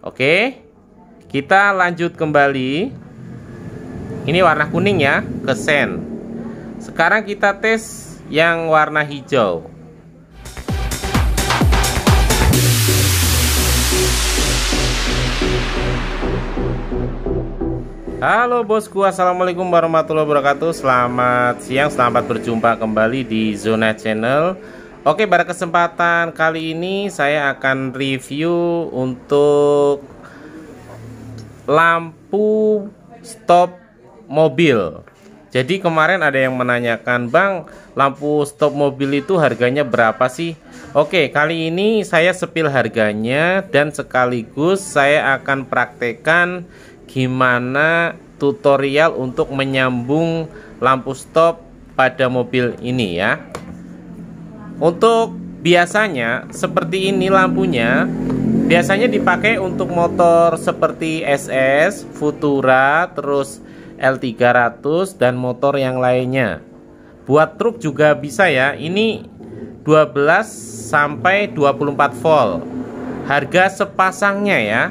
Oke. Kita lanjut kembali. Ini warna kuning ya, ke sen. Sekarang kita tes yang warna hijau. Halo bosku, assalamualaikum warahmatullahi wabarakatuh. Selamat siang, selamat berjumpa kembali di Zona Channel Oke, pada kesempatan kali ini saya akan review untuk lampu stop mobil. Jadi kemarin ada yang menanyakan, "Bang, lampu stop mobil itu harganya berapa sih?" Oke, kali ini saya sepil harganya dan sekaligus saya akan praktekan gimana tutorial untuk menyambung lampu stop pada mobil ini ya. Untuk biasanya seperti ini lampunya biasanya dipakai untuk motor seperti SS, Futura, terus L300 dan motor yang lainnya. Buat truk juga bisa ya. Ini 12 sampai 24 volt. Harga sepasangnya ya.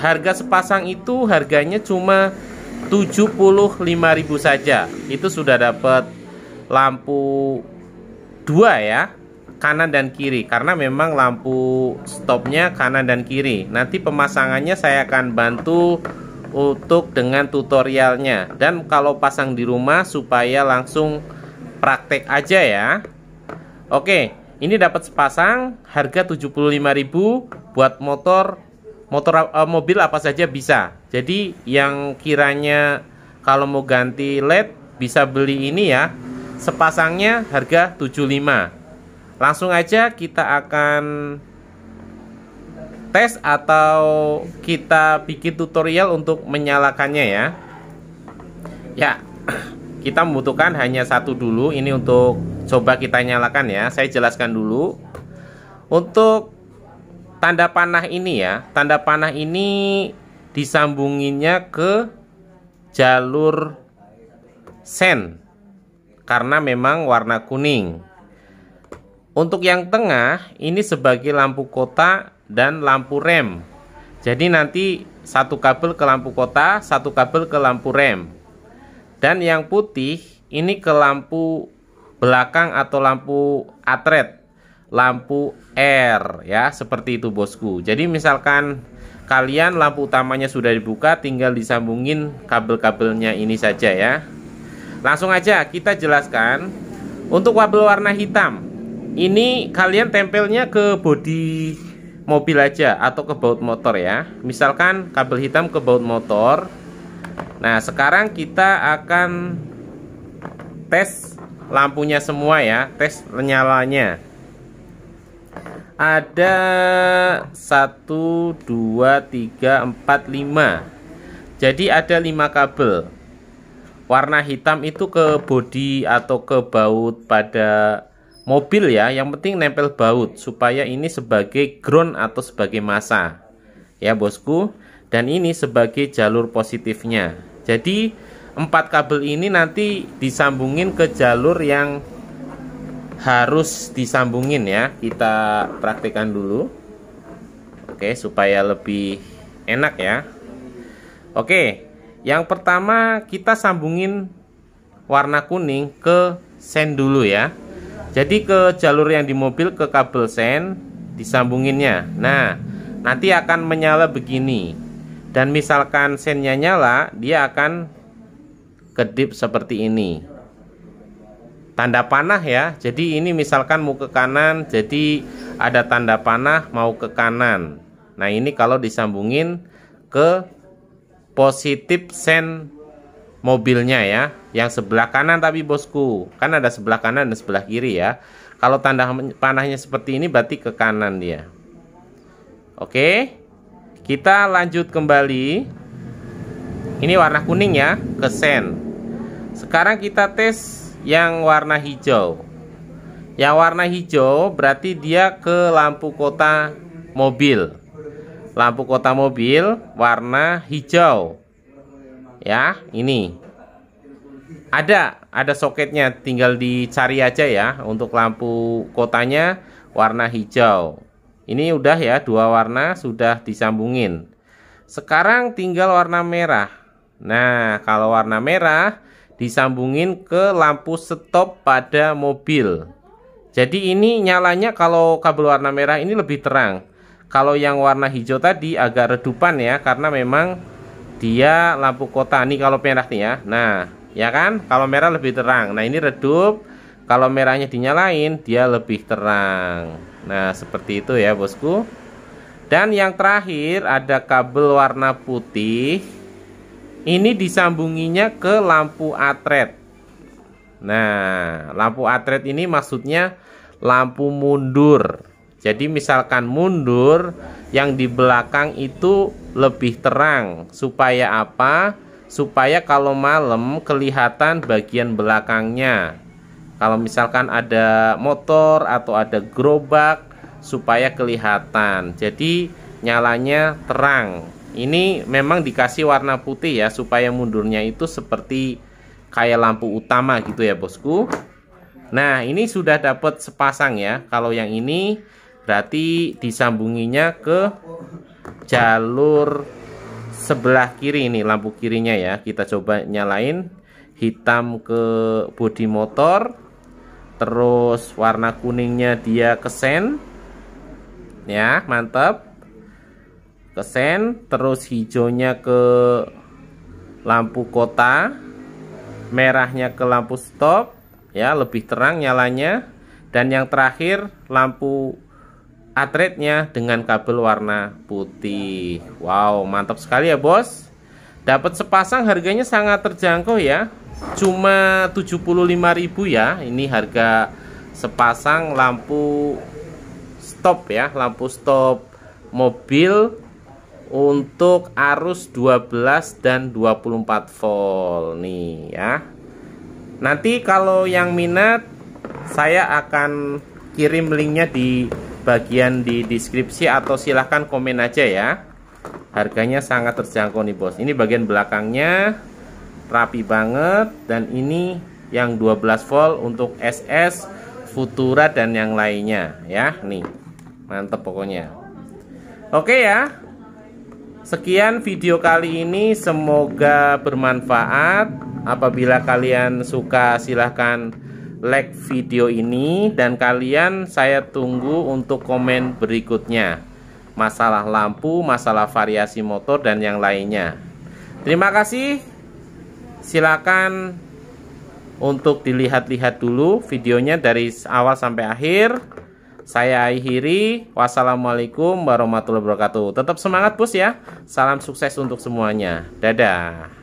Harga sepasang itu harganya cuma 75.000 saja. Itu sudah dapat lampu dua ya kanan dan kiri karena memang lampu stopnya kanan dan kiri nanti pemasangannya saya akan bantu untuk dengan tutorialnya dan kalau pasang di rumah supaya langsung praktek aja ya oke ini dapat sepasang harga 75.000 buat motor motor uh, mobil apa saja bisa jadi yang kiranya kalau mau ganti LED bisa beli ini ya Sepasangnya harga 75. Langsung aja kita akan tes atau kita bikin tutorial untuk menyalakannya ya. Ya, kita membutuhkan hanya satu dulu ini untuk coba kita nyalakan ya. Saya jelaskan dulu. Untuk tanda panah ini ya, tanda panah ini disambunginnya ke jalur sen karena memang warna kuning. Untuk yang tengah ini sebagai lampu kota dan lampu rem. Jadi nanti satu kabel ke lampu kota, satu kabel ke lampu rem. Dan yang putih ini ke lampu belakang atau lampu atret, lampu R ya, seperti itu bosku. Jadi misalkan kalian lampu utamanya sudah dibuka, tinggal disambungin kabel-kabelnya ini saja ya. Langsung aja kita jelaskan Untuk wabel warna hitam Ini kalian tempelnya ke bodi mobil aja Atau ke baut motor ya Misalkan kabel hitam ke baut motor Nah sekarang kita akan Tes lampunya semua ya Tes nyalanya ada 1, 2, 3, 4, 5 jadi ada 5 kabel warna hitam itu ke bodi atau ke baut pada mobil ya yang penting nempel baut supaya ini sebagai ground atau sebagai masa ya bosku dan ini sebagai jalur positifnya jadi empat kabel ini nanti disambungin ke jalur yang harus disambungin ya kita praktekkan dulu oke supaya lebih enak ya oke yang pertama kita sambungin warna kuning ke sen dulu ya. Jadi ke jalur yang di mobil ke kabel sen disambunginnya. Nah, nanti akan menyala begini. Dan misalkan sennya nyala, dia akan kedip seperti ini. Tanda panah ya. Jadi ini misalkan mau ke kanan, jadi ada tanda panah mau ke kanan. Nah, ini kalau disambungin ke positif sen mobilnya ya yang sebelah kanan tapi bosku kan ada sebelah kanan dan sebelah kiri ya kalau tanda panahnya seperti ini berarti ke kanan dia oke kita lanjut kembali ini warna kuning ya ke sen sekarang kita tes yang warna hijau yang warna hijau berarti dia ke lampu kota mobil lampu kota mobil warna hijau ya ini ada ada soketnya tinggal dicari aja ya untuk lampu kotanya warna hijau ini udah ya dua warna sudah disambungin sekarang tinggal warna merah nah kalau warna merah disambungin ke lampu stop pada mobil jadi ini nyalanya kalau kabel warna merah ini lebih terang kalau yang warna hijau tadi agak redupan ya karena memang dia lampu kota nih kalau merah nih ya. Nah, ya kan? Kalau merah lebih terang. Nah, ini redup. Kalau merahnya dinyalain, dia lebih terang. Nah, seperti itu ya, Bosku. Dan yang terakhir ada kabel warna putih. Ini disambunginya ke lampu atret. Nah, lampu atret ini maksudnya lampu mundur. Jadi misalkan mundur yang di belakang itu lebih terang supaya apa? Supaya kalau malam kelihatan bagian belakangnya. Kalau misalkan ada motor atau ada gerobak supaya kelihatan. Jadi nyalanya terang. Ini memang dikasih warna putih ya supaya mundurnya itu seperti kayak lampu utama gitu ya, Bosku. Nah, ini sudah dapat sepasang ya. Kalau yang ini berarti disambunginya ke jalur sebelah kiri ini lampu kirinya ya kita coba nyalain hitam ke bodi motor terus warna kuningnya dia kesen ya mantap kesen terus hijaunya ke lampu kota merahnya ke lampu stop ya lebih terang nyalanya dan yang terakhir lampu Atretnya dengan kabel warna putih. Wow, mantap sekali ya, Bos. Dapat sepasang harganya sangat terjangkau ya. Cuma 75.000 ya. Ini harga sepasang lampu stop ya, lampu stop mobil untuk arus 12 dan 24 volt nih ya. Nanti kalau yang minat saya akan kirim linknya di bagian di deskripsi atau silahkan komen aja ya harganya sangat terjangkau nih bos ini bagian belakangnya rapi banget dan ini yang 12 volt untuk SS Futura dan yang lainnya ya nih mantep pokoknya oke ya sekian video kali ini semoga bermanfaat apabila kalian suka silahkan like video ini dan kalian saya tunggu untuk komen berikutnya masalah lampu, masalah variasi motor dan yang lainnya. Terima kasih. Silakan untuk dilihat-lihat dulu videonya dari awal sampai akhir. Saya akhiri. Wassalamualaikum warahmatullahi wabarakatuh. Tetap semangat, Bos ya. Salam sukses untuk semuanya. Dadah.